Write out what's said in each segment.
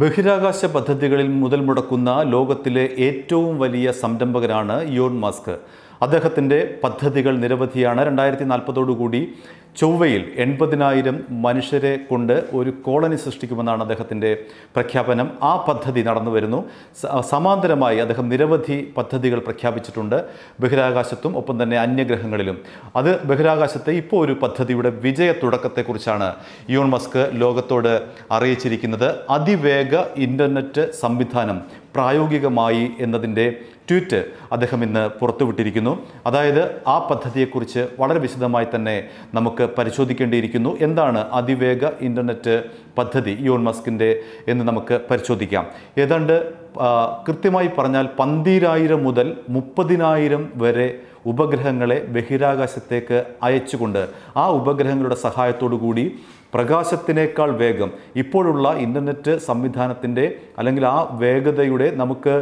ബഹിരാകാശ പദ്ധതികളിൽ മുതൽ മുടക്കുന്ന ലോകത്തിലെ ഏറ്റവും വലിയ സംരംഭകരാണ് യോൺ മസ്ക് അദ്ദേഹത്തിൻ്റെ പദ്ധതികൾ നിരവധിയാണ് രണ്ടായിരത്തി നാൽപ്പതോടുകൂടി ചൊവ്വയിൽ എൺപതിനായിരം മനുഷ്യരെ കൊണ്ട് ഒരു കോളനി സൃഷ്ടിക്കുമെന്നാണ് അദ്ദേഹത്തിൻ്റെ പ്രഖ്യാപനം ആ പദ്ധതി നടന്നു വരുന്നു സമാന്തരമായി അദ്ദേഹം നിരവധി പദ്ധതികൾ പ്രഖ്യാപിച്ചിട്ടുണ്ട് ബഹിരാകാശത്തും ഒപ്പം തന്നെ അന്യഗ്രഹങ്ങളിലും അത് ബഹിരാകാശത്തെ ഇപ്പോൾ ഒരു പദ്ധതിയുടെ വിജയ തുടക്കത്തെക്കുറിച്ചാണ് യോൺ മസ്ക് ലോകത്തോട് അറിയിച്ചിരിക്കുന്നത് അതിവേഗ ഇൻ്റർനെറ്റ് സംവിധാനം പ്രായോഗികമായി എന്നതിൻ്റെ ട്വീറ്റ് അദ്ദേഹം ഇന്ന് പുറത്തുവിട്ടിരിക്കുന്നു അതായത് ആ പദ്ധതിയെക്കുറിച്ച് വളരെ വിശദമായി തന്നെ നമുക്ക് പരിശോധിക്കേണ്ടിയിരിക്കുന്നു എന്താണ് അതിവേഗ ഇൻ്റർനെറ്റ് പദ്ധതി യോൺ മസ്കിൻ്റെ എന്ന് നമുക്ക് പരിശോധിക്കാം ഏതാണ്ട് കൃത്യമായി പറഞ്ഞാൽ പന്തിരായിരം മുതൽ മുപ്പതിനായിരം വരെ ഉപഗ്രഹങ്ങളെ ബഹിരാകാശത്തേക്ക് അയച്ചുകൊണ്ട് ആ ഉപഗ്രഹങ്ങളുടെ സഹായത്തോടു കൂടി പ്രകാശത്തിനേക്കാൾ വേഗം ഇപ്പോഴുള്ള ഇൻ്റർനെറ്റ് സംവിധാനത്തിൻ്റെ അല്ലെങ്കിൽ ആ വേഗതയുടെ നമുക്ക്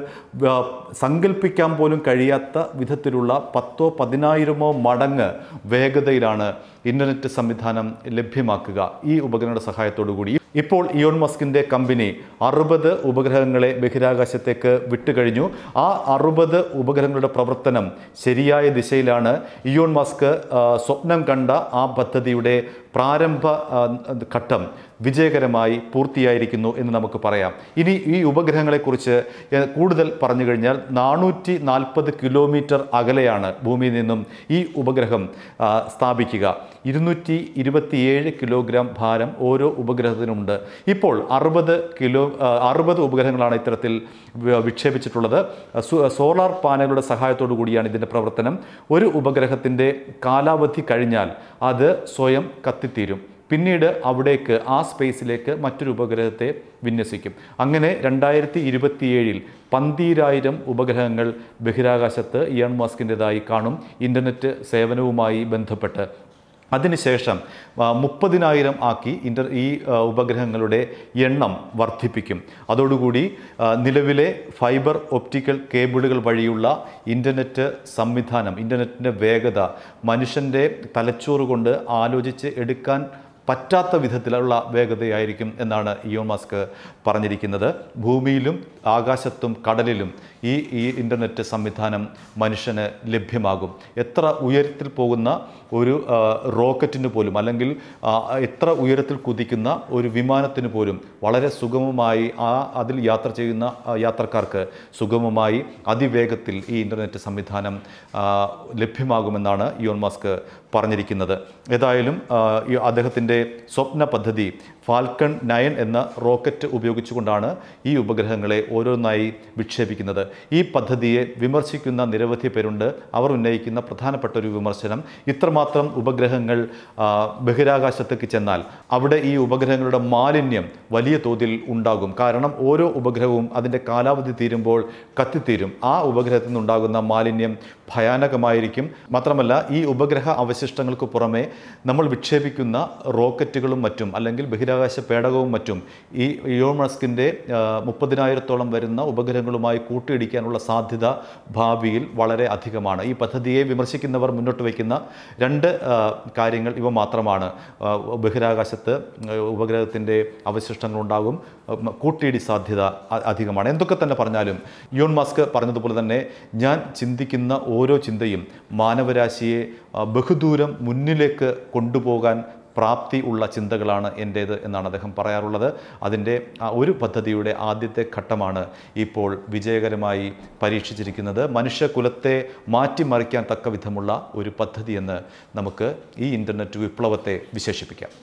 സങ്കല്പിക്കാൻ പോലും കഴിയാത്ത വിധത്തിലുള്ള പത്തോ പതിനായിരമോ മടങ്ങ് വേഗതയിലാണ് ഇൻ്റർനെറ്റ് സംവിധാനം ലഭ്യമാക്കുക ഈ ഉപഗ്രഹങ്ങളുടെ സഹായത്തോടു കൂടി ഇപ്പോൾ ഇയോൺ മസ്കിൻ്റെ കമ്പനി അറുപത് ഉപഗ്രഹങ്ങളെ ബഹിരാകാശത്തേക്ക് വിട്ടുകഴിഞ്ഞു ആ അറുപത് ഉപഗ്രഹങ്ങളുടെ പ്രവർത്തനം ശരിയായ ദിശയിലാണ് ഇയോൺ മസ്ക് സ്വപ്നം കണ്ട ആ പദ്ധതിയുടെ പ്രാരംഭ ഘട്ടം വിജയകരമായി പൂർത്തിയായിരിക്കുന്നു എന്ന് നമുക്ക് പറയാം ഇനി ഈ ഉപഗ്രഹങ്ങളെക്കുറിച്ച് കൂടുതൽ പറഞ്ഞു കഴിഞ്ഞാൽ നാനൂറ്റി നാൽപ്പത് കിലോമീറ്റർ അകലെയാണ് ഭൂമിയിൽ നിന്നും ഈ ഉപഗ്രഹം സ്ഥാപിക്കുക ഇരുന്നൂറ്റി ഇരുപത്തിയേഴ് കിലോഗ്രാം ഭാരം ഓരോ ഉപഗ്രഹത്തിനുമുണ്ട് ഇപ്പോൾ അറുപത് കിലോ അറുപത് ഉപഗ്രഹങ്ങളാണ് ഇത്തരത്തിൽ വിക്ഷേപിച്ചിട്ടുള്ളത് സോളാർ പാനലുകളുടെ സഹായത്തോടു കൂടിയാണ് ഇതിൻ്റെ പ്രവർത്തനം ഒരു ഉപഗ്രഹത്തിൻ്റെ കാലാവധി കഴിഞ്ഞാൽ അത് സ്വയം കത്തി കത്തിത്തീരും പിന്നീട് അവിടേക്ക് ആ സ്പേസിലേക്ക് മറ്റൊരു ഉപഗ്രഹത്തെ വിന്യസിക്കും അങ്ങനെ രണ്ടായിരത്തി ഇരുപത്തിയേഴിൽ പന്തീരായിരം ഉപഗ്രഹങ്ങൾ ബഹിരാകാശത്ത് ഇയൺ മാസ്കിൻ്റെതായി കാണും ഇൻ്റർനെറ്റ് സേവനവുമായി ബന്ധപ്പെട്ട് അതിനുശേഷം മുപ്പതിനായിരം ആക്കി ഇൻ്റർ ഈ ഉപഗ്രഹങ്ങളുടെ എണ്ണം വർദ്ധിപ്പിക്കും അതോടുകൂടി നിലവിലെ ഫൈബർ ഒപ്റ്റിക്കൽ കേബിളുകൾ വഴിയുള്ള ഇൻ്റർനെറ്റ് സംവിധാനം ഇൻ്റർനെറ്റിൻ്റെ വേഗത മനുഷ്യൻ്റെ തലച്ചോറ് കൊണ്ട് ആലോചിച്ച് എടുക്കാൻ പറ്റാത്ത വിധത്തിലുള്ള വേഗതയായിരിക്കും എന്നാണ് ഇയോൺ മാസ്ക് പറഞ്ഞിരിക്കുന്നത് ഭൂമിയിലും ആകാശത്തും കടലിലും ഈ ഈ ഇൻ്റർനെറ്റ് സംവിധാനം മനുഷ്യന് ലഭ്യമാകും എത്ര ഉയരത്തിൽ പോകുന്ന ഒരു റോക്കറ്റിന് പോലും അല്ലെങ്കിൽ എത്ര ഉയരത്തിൽ കുതിക്കുന്ന ഒരു വിമാനത്തിന് പോലും വളരെ സുഗമമായി ആ അതിൽ യാത്ര ചെയ്യുന്ന യാത്രക്കാർക്ക് സുഗമമായി അതിവേഗത്തിൽ ഈ ഇൻ്റർനെറ്റ് സംവിധാനം ലഭ്യമാകുമെന്നാണ് ഇയോൺ മാസ്ക് പറഞ്ഞിരിക്കുന്നത് ഏതായാലും അദ്ദേഹത്തിൻ്റെ വർഷത്തെ സ്വപ്ന പദ്ധതി ഫാൽക്കൺ നയൻ എന്ന റോക്കറ്റ് ഉപയോഗിച്ചുകൊണ്ടാണ് ഈ ഉപഗ്രഹങ്ങളെ ഓരോന്നായി വിക്ഷേപിക്കുന്നത് ഈ പദ്ധതിയെ വിമർശിക്കുന്ന നിരവധി പേരുണ്ട് അവർ ഉന്നയിക്കുന്ന പ്രധാനപ്പെട്ട ഒരു വിമർശനം ഇത്രമാത്രം ഉപഗ്രഹങ്ങൾ ബഹിരാകാശത്തേക്ക് ചെന്നാൽ അവിടെ ഈ ഉപഗ്രഹങ്ങളുടെ മാലിന്യം വലിയ തോതിൽ ഉണ്ടാകും കാരണം ഓരോ ഉപഗ്രഹവും അതിൻ്റെ കാലാവധി തീരുമ്പോൾ കത്തിത്തീരും ആ ഉപഗ്രഹത്തിൽ നിന്നുണ്ടാകുന്ന മാലിന്യം ഭയാനകമായിരിക്കും മാത്രമല്ല ഈ ഉപഗ്രഹ അവശിഷ്ടങ്ങൾക്ക് പുറമെ നമ്മൾ വിക്ഷേപിക്കുന്ന റോക്കറ്റുകളും മറ്റും അല്ലെങ്കിൽ ബഹിരാകാശ പേടകവും മറ്റും ഈ യോമസ്കിൻ്റെ മുപ്പതിനായിരത്തോളം വരുന്ന ഉപഗ്രഹങ്ങളുമായി കൂട്ടിയിടിക്കാനുള്ള സാധ്യത ഭാവിയിൽ വളരെ അധികമാണ് ഈ പദ്ധതിയെ വിമർശിക്കുന്നവർ മുന്നോട്ട് വയ്ക്കുന്ന രണ്ട് കാര്യങ്ങൾ ഇവ മാത്രമാണ് ബഹിരാകാശത്ത് ഉപഗ്രഹത്തിൻ്റെ അവശിഷ്ടങ്ങളുണ്ടാകും കൂട്ടിയിടി സാധ്യത അധികമാണ് എന്തൊക്കെ തന്നെ പറഞ്ഞാലും യോൺ മാസ്ക് പറഞ്ഞതുപോലെ തന്നെ ഞാൻ ചിന്തിക്കുന്ന ഓരോ ചിന്തയും മാനവരാശിയെ ബഹുദൂരം മുന്നിലേക്ക് കൊണ്ടുപോകാൻ പ്രാപ്തി ഉള്ള ചിന്തകളാണ് എൻ്റേത് എന്നാണ് അദ്ദേഹം പറയാറുള്ളത് അതിൻ്റെ ഒരു പദ്ധതിയുടെ ആദ്യത്തെ ഘട്ടമാണ് ഇപ്പോൾ വിജയകരമായി പരീക്ഷിച്ചിരിക്കുന്നത് മനുഷ്യകുലത്തെ മാറ്റിമറിക്കാൻ തക്ക വിധമുള്ള ഒരു പദ്ധതിയെന്ന് നമുക്ക് ഈ ഇൻ്റർനെറ്റ് വിപ്ലവത്തെ വിശേഷിപ്പിക്കാം